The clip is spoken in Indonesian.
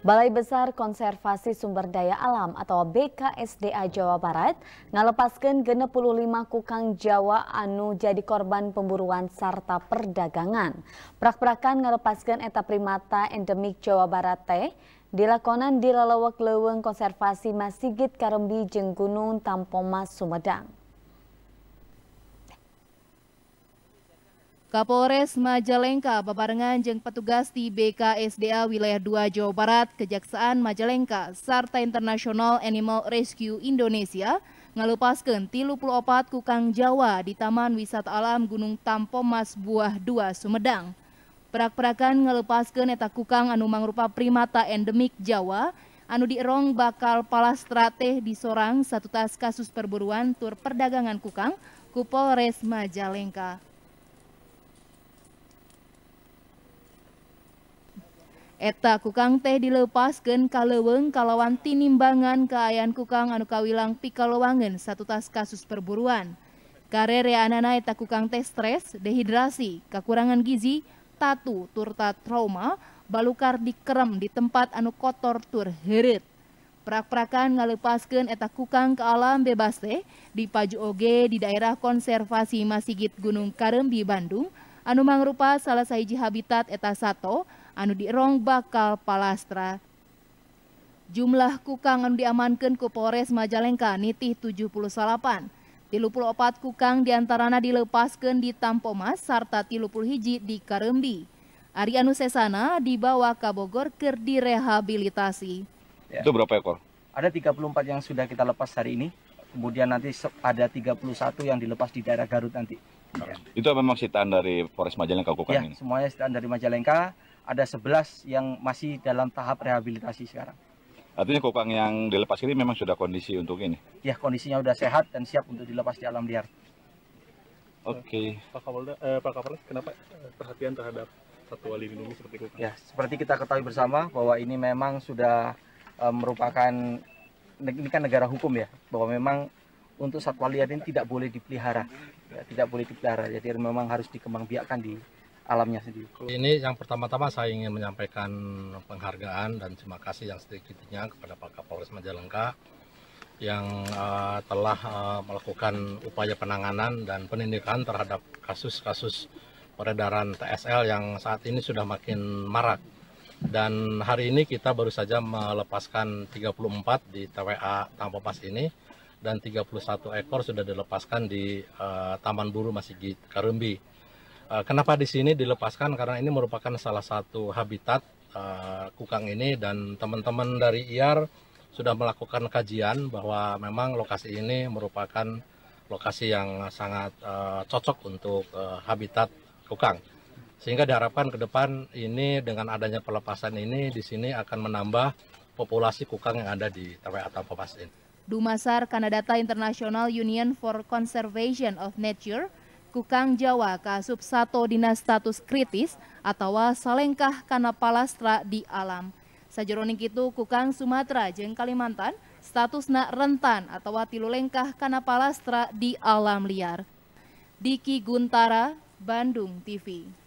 Balai Besar Konservasi Sumber Daya Alam atau BKSDA Jawa Barat ngalepaskan 65 kukang Jawa anu jadi korban pemburuan serta perdagangan. Prak-prakan ngalepaskan eta primata endemik Jawa Barat teh dilakonan di lelewek leweng konservasi Masigit Karembi Jeng Gunung Tampoma Sumedang. Kapolres Majalengka bebarengan jeng petugas di BKSDA Wilayah 2 Jawa Barat, Kejaksaan Majalengka, serta International Animal Rescue Indonesia ngelupaskan 34 kukang Jawa di Taman Wisata Alam Gunung Tampomas Buah 2 Sumedang. Perak-perakan ngelupaskan eta kukang anu mangrupa primata endemik Jawa anu dierong bakal palastra teh sorang satu tas kasus perburuan tur perdagangan kukang ku Majalengka. Eta kukang teh dilepaskan kaleweng kalawan tinimbangan keayaan kukang anu kawilang pikalowangen satu tas kasus perburuan. Karere anana eta kukang teh stres, dehidrasi, kekurangan gizi, tatu, turta trauma, balukar dikerem di tempat anu kotor tur herit. Prak-prakan ngalepaskan eta kukang ke alam bebas teh di Paju Oge di daerah konservasi Masigit Gunung Karembi Bandung anu mangrupa salah sahiji habitat eta sato, anu dirong bakal palastra. Jumlah kukang anu diamankan ku Polres Majalengka nitih 78. Tilupul opat kukang diantarana dilepaskan di Tampomas serta tilupul hiji di Karembi. Ari anu sesana dibawa ke Bogor ke direhabilitasi. Ya. Itu berapa ekor? Ada 34 yang sudah kita lepas hari ini. Kemudian nanti ada 31 yang dilepas di daerah Garut nanti. Ya. Itu memang sitaan dari Polres Majalengka kukang ya, ini? semuanya sitaan dari Majalengka ada 11 yang masih dalam tahap rehabilitasi sekarang. Artinya kokang yang dilepas ini memang sudah kondisi untuk ini? Ya, kondisinya sudah sehat dan siap untuk dilepas di alam liar. Oke. Okay. Eh, Pak Kapolda, eh, Pak Kapolres, kenapa eh, perhatian terhadap satwa lindungi ini seperti kokang? Ya, seperti kita ketahui bersama bahwa ini memang sudah eh, merupakan ini kan negara hukum ya, bahwa memang untuk satwa liar ini tidak boleh dipelihara, ya, tidak boleh dipelihara. Jadi memang harus dikembangbiakkan di alamnya sendiri. Ini yang pertama-tama saya ingin menyampaikan penghargaan dan terima kasih yang sedikitnya kepada Pak Kapolres Majalengka yang uh, telah uh, melakukan upaya penanganan dan penindikan terhadap kasus-kasus peredaran TSL yang saat ini sudah makin marak. Dan hari ini kita baru saja melepaskan 34 di TWA Tampopas ini dan 31 ekor sudah dilepaskan di uh, Taman Buru Masjid Karumbi. Eh, kenapa di sini dilepaskan? Karena ini merupakan salah satu habitat uh, kukang ini dan teman-teman dari IAR sudah melakukan kajian bahwa memang lokasi ini merupakan lokasi yang sangat uh, cocok untuk uh, habitat kukang. Sehingga diharapkan ke depan ini dengan adanya pelepasan ini di sini akan menambah populasi kukang yang ada di TPA Tampopas ini. Dumasar Kanadata International Union for Conservation of Nature Kukang Jawa kasub sato dinas status kritis atau salengkah karena palastra di alam. Sajeroning itu Kukang Sumatera jeng Kalimantan status nak rentan atau tilulengkah karena palastra di alam liar. Diki Guntara, Bandung TV.